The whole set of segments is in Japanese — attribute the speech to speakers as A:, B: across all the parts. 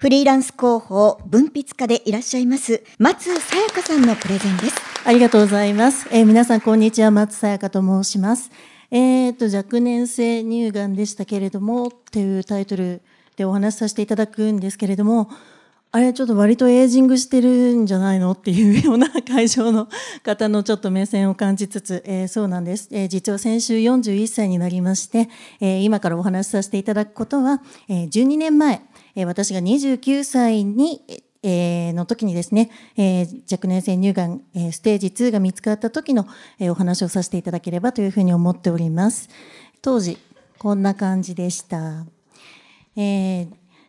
A: フリーランス広報文筆家でいらっしゃいます松さやかさんのプレゼンです。ありがとうございます。えー、皆さんこんにちは松さやかと申します。えっ、と若年性乳がんでしたけれどもっていうタイトルでお話しさせていただくんですけれども、あれちょっと割とエイジングしてるんじゃないのっていうような会場の方のちょっと目線を感じつつ、えー、そうなんです、えー、実は先週41歳になりまして、えー、今からお話しさせていただくことは、え12年前、え私が29歳に、えの時にですね、え若年性乳がん、えステージ2が見つかった時の、えお話をさせていただければというふうに思っております当時こんな感じでした、えー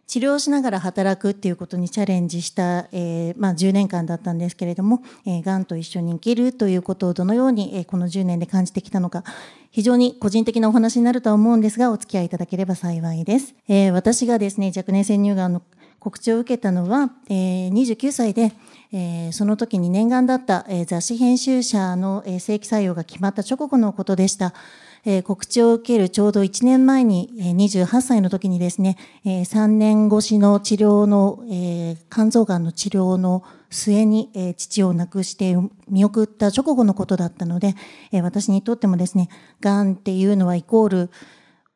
A: 治療しながら働くっていうことにチャレンジした、えー、まあ、10年間だったんですけれども、えー、がんと一緒に生きるということをどのように、えー、この10年で感じてきたのか、非常に個人的なお話になるとは思うんですが、お付き合いいただければ幸いです。え私がですね、若年性乳がんの告知を受けたのは、え29歳で、えその時に念願だった、え雑誌編集者の、え正規採用が決まった直後のことでした。え告知を受けるちょうど1年前に、え28歳の時にですね、え3年越しの治療の、え肝臓がんの治療の末に、え父を亡くして見送った直後のことだったので、え私にとってもですね、がんっていうのはイコール、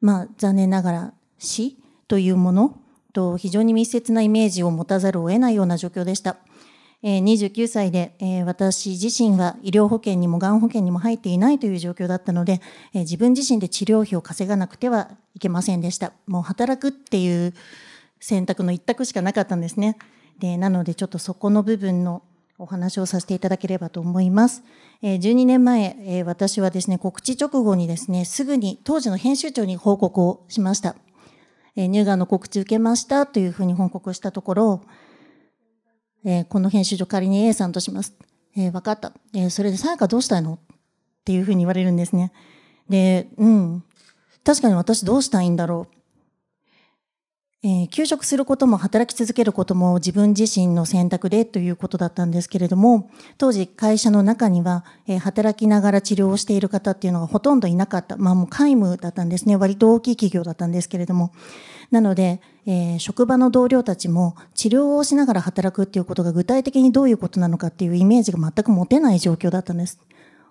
A: まあ、残念ながら死というものと非常に密接なイメージを持たざるを得ないような状況でした。え29歳で、え私自身は医療保険にもがん保険にも入っていないという状況だったので、え自分自身で治療費を稼がなくてはいけませんでした。もう働くっていう選択の一択しかなかったんですね。でなのでちょっとそこの部分のお話をさせていただければと思います。12年前、私はですね、告知直後にですね、すぐに当時の編集長に報告をしました。乳がんの告知受けましたというふうに報告したところ、えー、この編集所仮に A さんとします。えー、分かった。えー、それでさやかどうしたいのっていうふうに言われるんですね。で、うん。確かに私どうしたいんだろう。えー、休職することも働き続けることも自分自身の選択でということだったんですけれども、当時会社の中には、えー、働きながら治療をしている方っていうのがほとんどいなかった。まあもう皆無だったんですね。割と大きい企業だったんですけれども。なので、えー、職場の同僚たちも治療をしながら働くっていうことが具体的にどういうことなのかっていうイメージが全く持てない状況だったんです。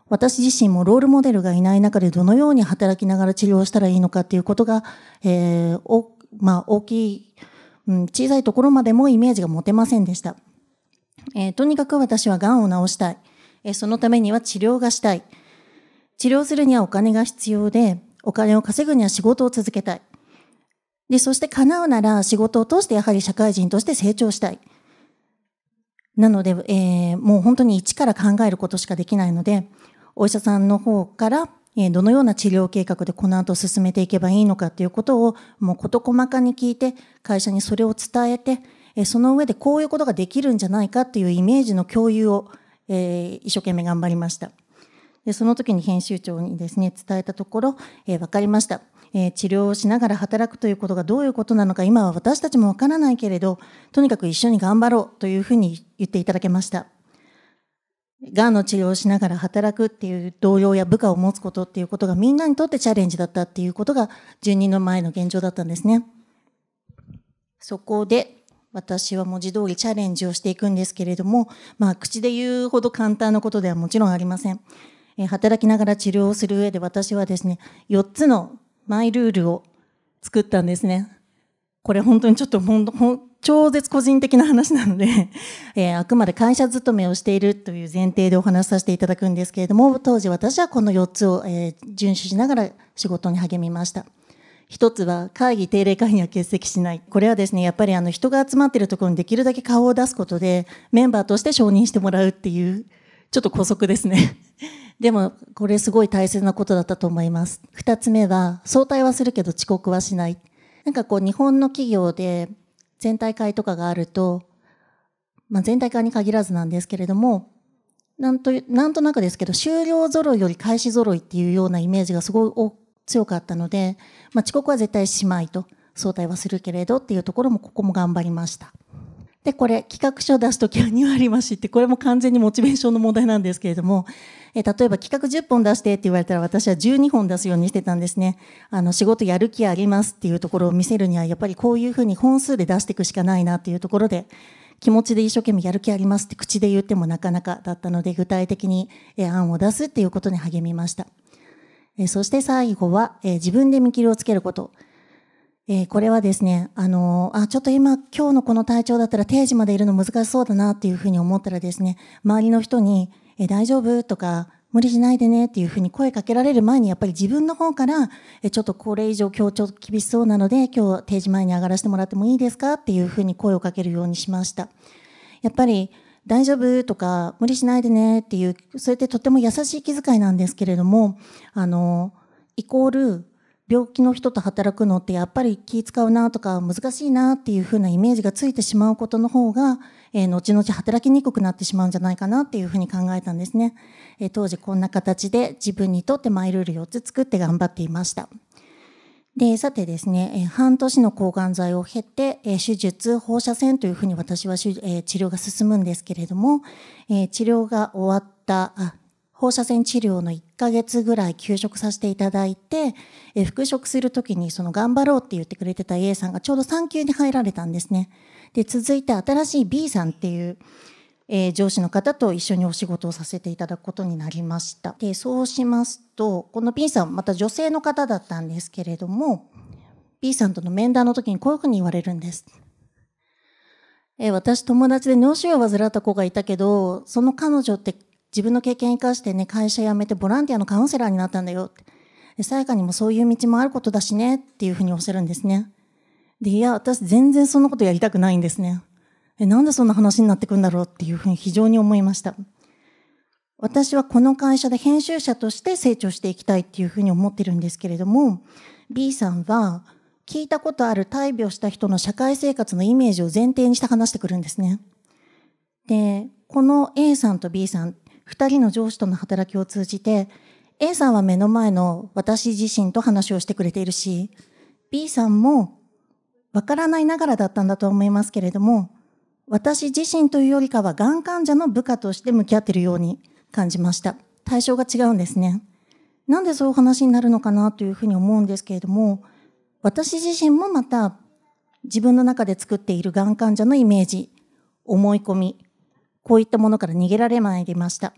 A: 私自身もロールモデルがいない中でどのように働きながら治療したらいいのかっていうことが、えー、まあ、大きい、うん、小さいところまでもイメージが持てませんでした。えー、とにかく私は癌を治したい、えー、そのためには治療がしたい。治療するにはお金が必要で、お金を稼ぐには仕事を続けたい。で、そして叶うなら仕事を通してやはり社会人として成長したい。なので、えー、もう本当に一から考えることしかできないので、お医者さんの方からどのような治療計画でこの後進めていけばいいのかということをもう事細かに聞いて会社にそれを伝えてその上でこういうことができるんじゃないかというイメージの共有を、え一生懸命頑張りましたでその時に編集長にですね伝えたところ、え分かりました、え治療をしながら働くということがどういうことなのか今は私たちも分からないけれどとにかく一緒に頑張ろうというふうに言っていただけましたがんの治療をしながら働くっていう同僚や部下を持つことっていうことがみんなにとってチャレンジだったっていうことが住人の前の現状だったんですね。そこで私は文字通りチャレンジをしていくんですけれども、まあ口で言うほど簡単なことではもちろんありません。え働きながら治療をする上で私はですね、4つのマイルールを作ったんですね。これ本当にちょっと超絶個人的な話なので えー、あくまで会社勤めをしているという前提でお話しさせていただくんですけれども、当時私はこの4つを、えー、遵守しながら仕事に励みました。一つは会議定例会には欠席しない。これはですね、やっぱりあの人が集まっているところにできるだけ顔を出すことで、メンバーとして承認してもらうっていう、ちょっと拘束ですね。でも、これすごい大切なことだったと思います。二つ目は、早退はするけど遅刻はしない。なんかこう日本の企業で全体会とかがあると、まあ、全体会に限らずなんですけれども、なんと、なんとなくですけど、終了揃いより開始揃いっていうようなイメージがすごい強かったので、まあ、遅刻は絶対しまいと、早退はするけれどっていうところも、ここも頑張りました。で、これ、企画書を出すときは2割増しって、これも完全にモチベーションの問題なんですけれども、え例えば企画10本出してって言われたら私は12本出すようにしてたんですね。あの、仕事やる気ありますっていうところを見せるには、やっぱりこういうふうに本数で出していくしかないなっていうところで、気持ちで一生懸命やる気ありますって口で言ってもなかなかだったので、具体的に案を出すっていうことに励みました。そして最後は、自分で見切りをつけること。えー、これはですね、あのー、あ、ちょっと今、今日のこの体調だったら定時までいるの難しそうだなっていうふうに思ったらですね、周りの人に、えー、大丈夫とか、無理しないでねっていうふうに声かけられる前にやっぱり自分の方からちょっとこれ以上強調厳しそうなので今日定時前に上がらせてもらってもいいですかっていうふうに声をかけるようにしましたやっぱり大丈夫とか無理しないでねっていうそれってとても優しい気遣いなんですけれどもあのイコール病気の人と働くのってやっぱり気使うなとか難しいなっていうふうなイメージがついてしまうことの方が、えー、後々働きにくくなってしまうんじゃないかなっていうふうに考えたんですね。えー、当時こんな形で自分にとってマイルール4つ作って頑張っていました。で、さてですね、えー、半年の抗がん剤を経て、えー、手術、放射線というふうに私は、えー、治療が進むんですけれども、えー、治療が終わった、あ、放射線治療の1ヶ月ぐらい休職させていただいて、え復職するときにその頑張ろうって言ってくれてた A さんがちょうど産休に入られたんですね。で、続いて新しい B さんっていう、えー、上司の方と一緒にお仕事をさせていただくことになりました。で、そうしますと、この B さん、また女性の方だったんですけれども、B さんとの面談の時にこういうふうに言われるんです。え私友達で脳腫瘍を患った子がいたけど、その彼女って自分の経験生かしてね、会社辞めてボランティアのカウンセラーになったんだよって。さやかにもそういう道もあることだしねっていうふうにおっしゃるんですね。で、いや、私全然そんなことやりたくないんですね。え、なんでそんな話になってくんだろうっていうふうに非常に思いました。私はこの会社で編集者として成長していきたいっていうふうに思ってるんですけれども、B さんは聞いたことある大病した人の社会生活のイメージを前提にして話してくるんですね。で、この A さんと B さん2人の上司との働きを通じて、A さんは目の前の私自身と話をしてくれているし、B さんもわからないながらだったんだと思いますけれども、私自身というよりかは、がん患者の部下として向き合っているように感じました。対象が違うんですね。なんでそういう話になるのかなというふうに思うんですけれども、私自身もまた自分の中で作っているがん患者のイメージ、思い込み、こういったものから逃げられまいりました。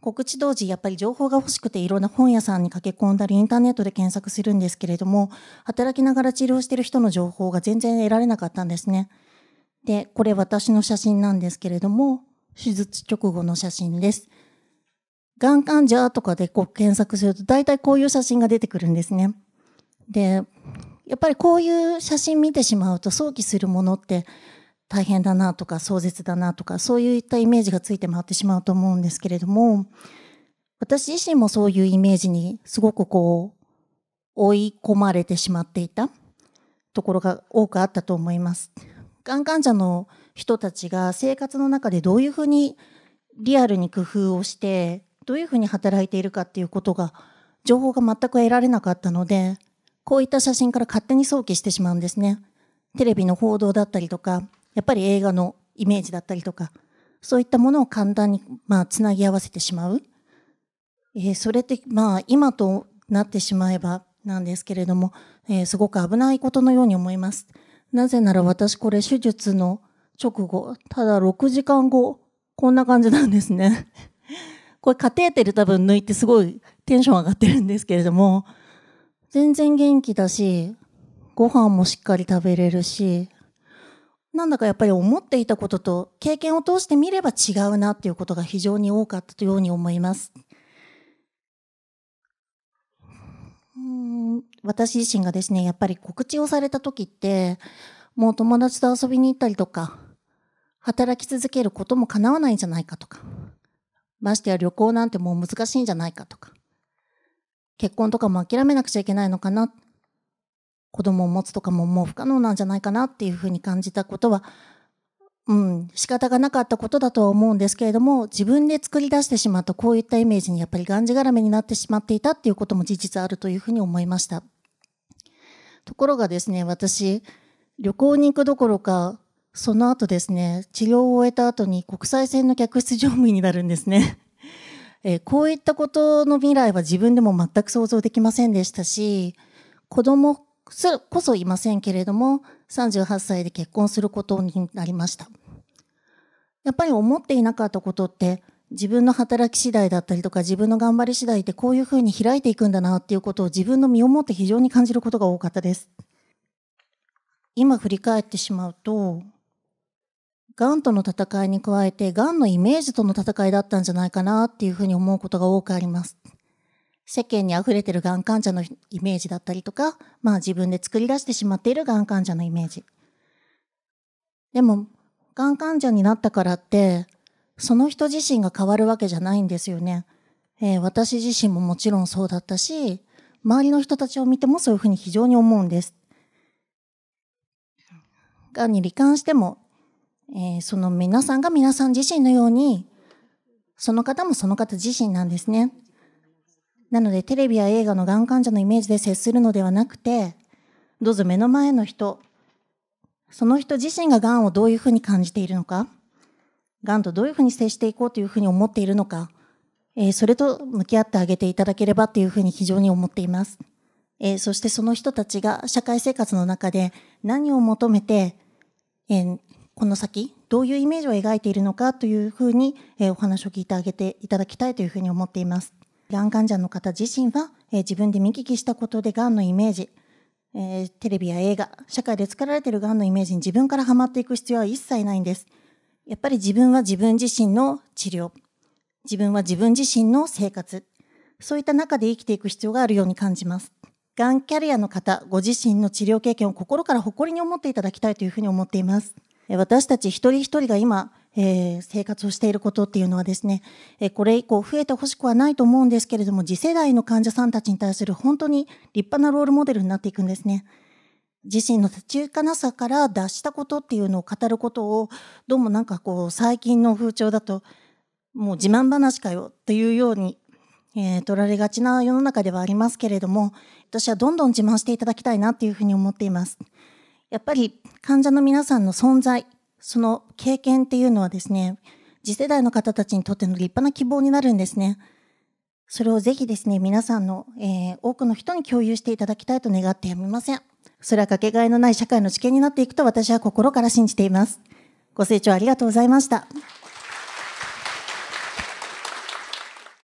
A: 告知当時、やっぱり情報が欲しくていろんな本屋さんに駆け込んだり、インターネットで検索するんですけれども、働きながら治療している人の情報が全然得られなかったんですね。で、これ私の写真なんですけれども、手術直後の写真です。がん患者とかでこう検索すると、大体こういう写真が出てくるんですね。で、やっぱりこういう写真見てしまうと、早期するものって、大変だなとか壮絶だなとかそういったイメージがついて回ってしまうと思うんですけれども私自身もそういうイメージにすごくこう追い込まれてしまっていたところが多くあったと思います。がん患者の人たちが生活の中でどういうふうにリアルに工夫をしてどういうふうに働いているかっていうことが情報が全く得られなかったのでこういった写真から勝手に想起してしまうんですね。テレビの報道だったりとかやっぱり映画のイメージだったりとか、そういったものを簡単に、まあ、つなぎ合わせてしまう。えー、それって、まあ、今となってしまえばなんですけれども、えー、すごく危ないことのように思います。なぜなら私これ手術の直後、ただ6時間後、こんな感じなんですね。これカテーテル多分抜いてすごいテンション上がってるんですけれども、全然元気だし、ご飯もしっかり食べれるし、なんだかやっぱり思っていたことと経験を通してみれば違うなっていうことが非常に多かったように思います。うん私自身がですね、やっぱり告知をされた時って、もう友達と遊びに行ったりとか、働き続けることも叶わないんじゃないかとか、ましてや旅行なんてもう難しいんじゃないかとか、結婚とかも諦めなくちゃいけないのかな、子供を持つとかももう不可能なんじゃないかなっていうふうに感じたことは、うん、仕方がなかったことだとは思うんですけれども、自分で作り出してしまったこういったイメージにやっぱりがんじがらめになってしまっていたっていうことも事実あるというふうに思いました。ところがですね、私、旅行に行くどころか、その後ですね、治療を終えた後に国際線の客室乗務員になるんですね。えこういったことの未来は自分でも全く想像できませんでしたし、子供それこそいませんけれども、38歳で結婚することになりました。やっぱり思っていなかったことって、自分の働き次第だったりとか、自分の頑張り次第でこういうふうに開いていくんだなっていうことを自分の身をもって非常に感じることが多かったです。今振り返ってしまうと、がんとの戦いに加えて、がんのイメージとの戦いだったんじゃないかなっていうふうに思うことが多くあります。世間に溢れてるがん患者のイメージだったりとか、まあ自分で作り出してしまっているがん患者のイメージ。でも、がん患者になったからって、その人自身が変わるわけじゃないんですよね。えー、私自身ももちろんそうだったし、周りの人たちを見てもそういうふうに非常に思うんです。がんに罹患しても、えー、その皆さんが皆さん自身のように、その方もその方自身なんですね。なのでテレビや映画のがん患者のイメージで接するのではなくて、どうぞ目の前の人、その人自身ががんをどういうふうに感じているのか、がんとどういうふうに接していこうというふうに思っているのか、えー、それと向き合ってあげていただければというふうに非常に思っています。えー、そしてその人たちが社会生活の中で何を求めて、えー、この先、どういうイメージを描いているのかというふうに、えお話を聞いてあげていただきたいというふうに思っています。がん患者の方自身は、えー、自分で見聞きしたことでがんのイメージ、えー、テレビや映画、社会で作られているがんのイメージに自分からハマっていく必要は一切ないんです。やっぱり自分は自分自身の治療、自分は自分自身の生活、そういった中で生きていく必要があるように感じます。がんキャリアの方、ご自身の治療経験を心から誇りに思っていただきたいというふうに思っています。私たち一人一人が今、えー、生活をしていることっていうのはですね、えー、これ以降増えてほしくはないと思うんですけれども、次世代の患者さんたちに対する本当に立派なロールモデルになっていくんですね。自身の立ち行かなさから脱したことっていうのを語ることを、どうもなんかこう、最近の風潮だと、もう自慢話かよというように、えー、取られがちな世の中ではありますけれども、私はどんどん自慢していただきたいなっていうふうに思っています。やっぱり患者の皆さんの存在、その経験っていうのはですね、次世代の方たちにとっての立派な希望になるんですね。それをぜひですね、皆さんの、えー、多くの人に共有していただきたいと願ってやみません。それはかけがえのない社会の知見になっていくと私は心から信じています。ご清聴ありがとうございました。